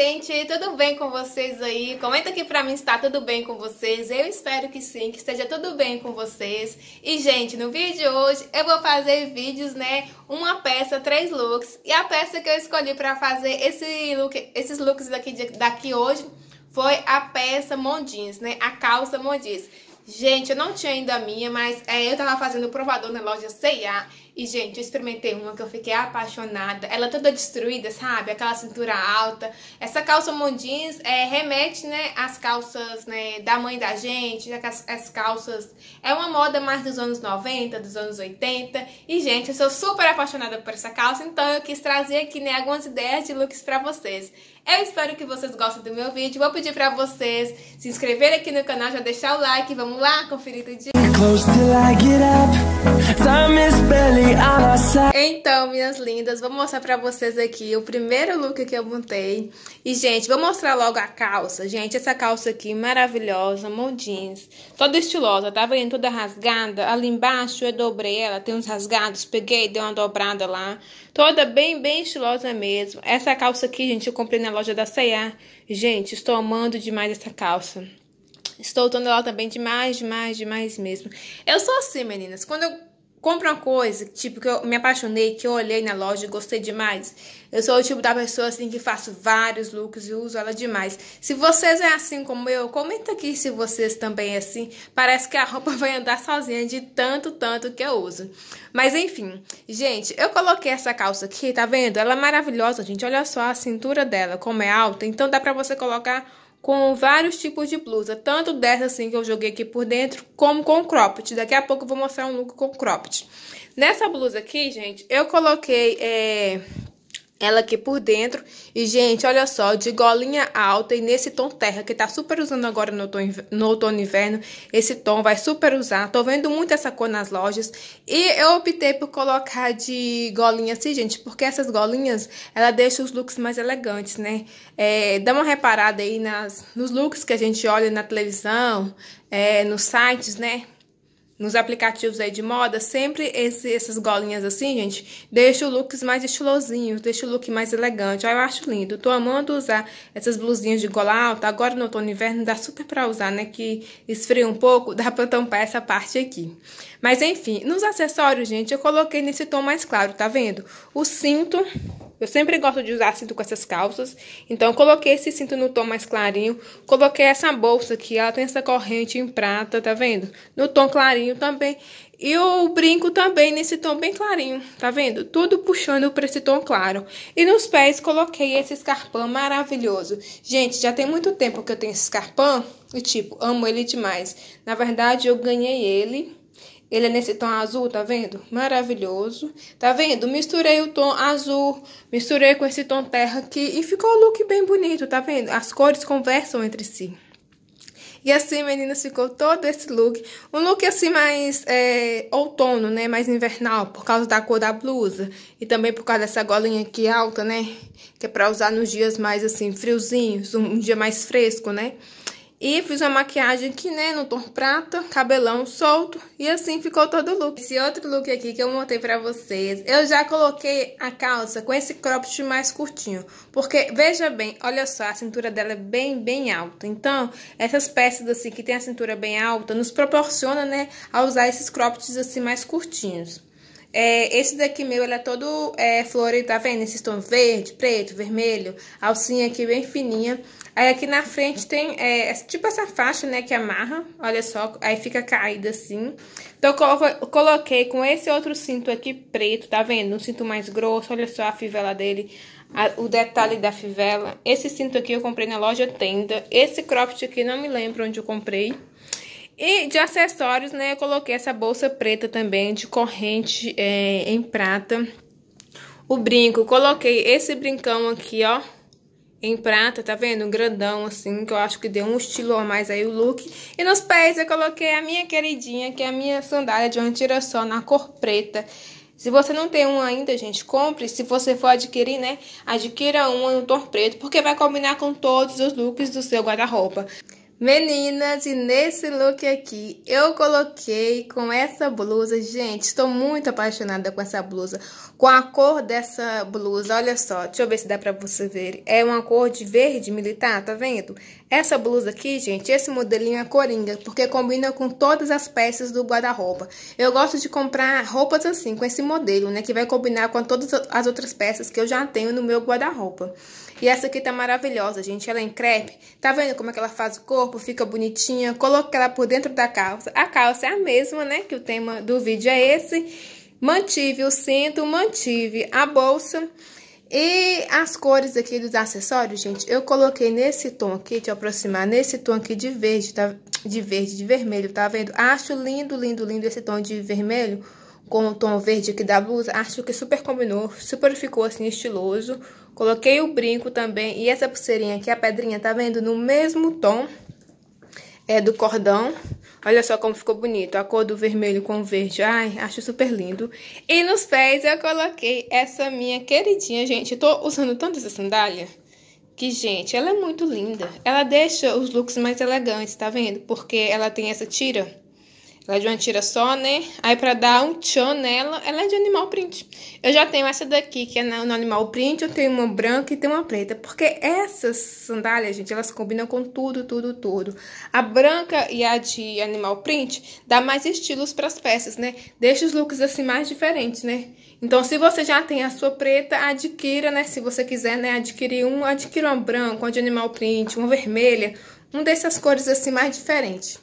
Gente, tudo bem com vocês aí? Comenta aqui pra mim se tá tudo bem com vocês. Eu espero que sim, que esteja tudo bem com vocês. E, gente, no vídeo de hoje eu vou fazer vídeos, né? Uma peça, três looks. E a peça que eu escolhi pra fazer esse look, esses looks daqui, daqui hoje foi a peça Mondins, né? A calça Mondins. Gente, eu não tinha ainda a minha, mas é, eu tava fazendo provador na loja C&A e, gente, eu experimentei uma que eu fiquei apaixonada. Ela é toda destruída, sabe? Aquela cintura alta. Essa calça mondins é, remete, né, às calças, né, da mãe da gente. As, as calças... É uma moda mais dos anos 90, dos anos 80. E, gente, eu sou super apaixonada por essa calça. Então, eu quis trazer aqui, né, algumas ideias de looks pra vocês. Eu espero que vocês gostem do meu vídeo. Vou pedir pra vocês se inscreverem aqui no canal, já deixar o like. Vamos lá conferir tudo. Então, minhas lindas, vou mostrar pra vocês aqui o primeiro look que eu montei. E, gente, vou mostrar logo a calça. Gente, essa calça aqui maravilhosa, mão jeans, toda estilosa, tá vendo? Toda rasgada. Ali embaixo eu dobrei ela, tem uns rasgados, peguei, dei uma dobrada lá. Toda bem, bem estilosa mesmo. Essa calça aqui, gente, eu comprei na loja da C&A. Gente, estou amando demais essa calça. Estou usando ela também demais, demais, demais mesmo. Eu sou assim, meninas. Quando eu compro uma coisa, tipo, que eu me apaixonei, que eu olhei na loja e gostei demais, eu sou o tipo da pessoa, assim, que faço vários looks e uso ela demais. Se vocês é assim como eu, comenta aqui se vocês também é assim. Parece que a roupa vai andar sozinha de tanto, tanto que eu uso. Mas, enfim. Gente, eu coloquei essa calça aqui, tá vendo? Ela é maravilhosa, gente. Olha só a cintura dela, como é alta. Então, dá pra você colocar com vários tipos de blusa, tanto dessa assim que eu joguei aqui por dentro, como com cropped. Daqui a pouco eu vou mostrar um look com cropped. Nessa blusa aqui, gente, eu coloquei é, ela aqui por dentro. E, gente, olha só, de golinha alta e nesse tom terra, que tá super usando agora no outono, no outono inverno. Esse tom vai super usar. Tô vendo muito essa cor nas lojas. E eu optei por colocar de golinha assim, gente, porque essas golinhas, ela deixa os looks mais elegantes, né? É, dá uma reparada aí nas, nos looks que a gente olha na televisão, é, nos sites, né? nos aplicativos aí de moda, sempre esse, essas golinhas assim, gente, deixa o look mais estilosinho, deixa o look mais elegante. Ah, eu acho lindo. Tô amando usar essas blusinhas de gola alta. Agora no outono e inverno dá super pra usar, né? Que esfria um pouco, dá pra tampar essa parte aqui. Mas enfim, nos acessórios, gente, eu coloquei nesse tom mais claro, tá vendo? O cinto eu sempre gosto de usar cinto com essas calças, então coloquei esse cinto no tom mais clarinho, coloquei essa bolsa aqui, ela tem essa corrente em prata, tá vendo? No tom clarinho também. E o brinco também nesse tom bem clarinho, tá vendo? Tudo puxando para esse tom claro. E nos pés coloquei esse escarpão maravilhoso. Gente, já tem muito tempo que eu tenho esse escarpão e tipo, amo ele demais. Na verdade, eu ganhei ele ele é nesse tom azul, tá vendo? Maravilhoso. Tá vendo? Misturei o tom azul, misturei com esse tom terra aqui e ficou um look bem bonito, tá vendo? As cores conversam entre si. E assim, meninas, ficou todo esse look. Um look assim mais é, outono, né? Mais invernal, por causa da cor da blusa. E também por causa dessa golinha aqui alta, né? Que é pra usar nos dias mais, assim, friozinhos. Um dia mais fresco, né? E fiz uma maquiagem aqui, né, no tom prata, cabelão solto. E assim ficou todo o look. Esse outro look aqui que eu montei pra vocês, eu já coloquei a calça com esse cropped mais curtinho. Porque, veja bem, olha só, a cintura dela é bem, bem alta. Então, essas peças assim que tem a cintura bem alta, nos proporciona, né, a usar esses croppeds assim mais curtinhos. É, esse daqui meu, ele é todo é, florido, tá vendo? Esses tons verde, preto, vermelho, alcinha aqui bem fininha. Aí aqui na frente tem, é, tipo essa faixa, né, que amarra, olha só, aí fica caída assim. Então eu coloquei com esse outro cinto aqui preto, tá vendo? Um cinto mais grosso, olha só a fivela dele, a, o detalhe da fivela. Esse cinto aqui eu comprei na loja Tenda. Esse cropped aqui não me lembro onde eu comprei. E de acessórios, né, eu coloquei essa bolsa preta também, de corrente é, em prata. O brinco, coloquei esse brincão aqui, ó, em prata, tá vendo? Um grandão, assim, que eu acho que deu um estilo a mais aí o look. E nos pés eu coloquei a minha queridinha, que é a minha sandália de uma só, na cor preta. Se você não tem um ainda, gente, compre. Se você for adquirir, né, adquira um em um tom preto, porque vai combinar com todos os looks do seu guarda-roupa. Meninas, e nesse look aqui eu coloquei com essa blusa, gente, estou muito apaixonada com essa blusa, com a cor dessa blusa, olha só, deixa eu ver se dá pra vocês verem, é uma cor de verde militar, tá vendo? Essa blusa aqui, gente, esse modelinho é coringa, porque combina com todas as peças do guarda-roupa. Eu gosto de comprar roupas assim, com esse modelo, né, que vai combinar com todas as outras peças que eu já tenho no meu guarda-roupa. E essa aqui tá maravilhosa, gente, ela é em crepe, tá vendo como é que ela faz o corpo? corpo, fica bonitinha. Coloquei ela por dentro da calça. A calça é a mesma, né? Que o tema do vídeo é esse. Mantive o cinto, mantive a bolsa. E as cores aqui dos acessórios, gente, eu coloquei nesse tom aqui, deixa eu aproximar, nesse tom aqui de verde, tá? De verde, de vermelho, tá vendo? Acho lindo, lindo, lindo esse tom de vermelho com o tom verde aqui da blusa. Acho que super combinou, super ficou assim estiloso. Coloquei o brinco também e essa pulseirinha aqui, a pedrinha, tá vendo? No mesmo tom é do cordão. Olha só como ficou bonito. A cor do vermelho com o verde. Ai, acho super lindo. E nos pés eu coloquei essa minha queridinha, gente. Eu tô usando tanto essa sandália. Que, gente, ela é muito linda. Ela deixa os looks mais elegantes, tá vendo? Porque ela tem essa tira ela é de uma tira só, né? Aí pra dar um tchan nela, ela é de animal print. Eu já tenho essa daqui, que é no animal print, eu tenho uma branca e tenho uma preta. Porque essas sandálias, gente, elas combinam com tudo, tudo, tudo. A branca e a de animal print dá mais estilos pras peças, né? Deixa os looks assim mais diferentes, né? Então, se você já tem a sua preta, adquira, né? Se você quiser, né? Adquirir um, adquira uma branca, uma de animal print, uma vermelha. Um dessas cores assim mais diferentes.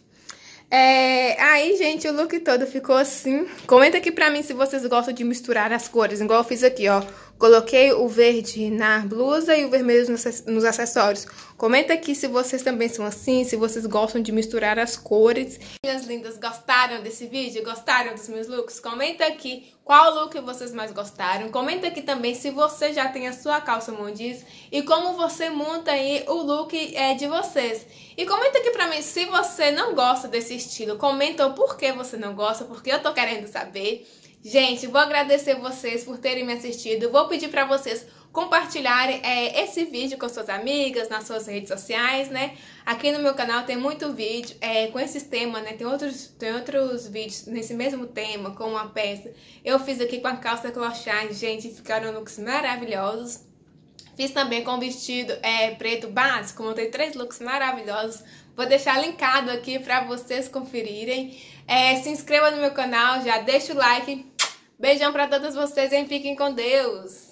É, aí, gente, o look todo ficou assim. Comenta aqui pra mim se vocês gostam de misturar as cores, igual eu fiz aqui, ó. Coloquei o verde na blusa e o vermelho nos acessórios. Comenta aqui se vocês também são assim, se vocês gostam de misturar as cores. Minhas lindas, gostaram desse vídeo? Gostaram dos meus looks? Comenta aqui qual look vocês mais gostaram. Comenta aqui também se você já tem a sua calça mondiz e como você monta aí o look é, de vocês. E comenta aqui pra mim se você não gosta desse estilo. Comenta o porquê você não gosta, porque eu tô querendo saber. Gente, vou agradecer vocês por terem me assistido. Vou pedir para vocês compartilharem é, esse vídeo com suas amigas, nas suas redes sociais, né? Aqui no meu canal tem muito vídeo é, com esse tema, né? Tem outros, tem outros vídeos nesse mesmo tema, com uma peça. Eu fiz aqui com a calça clochard, gente, ficaram looks maravilhosos. Fiz também com o vestido é, preto básico, montei três looks maravilhosos. Vou deixar linkado aqui para vocês conferirem. É, se inscreva no meu canal, já deixa o like Beijão para todas vocês e fiquem com Deus.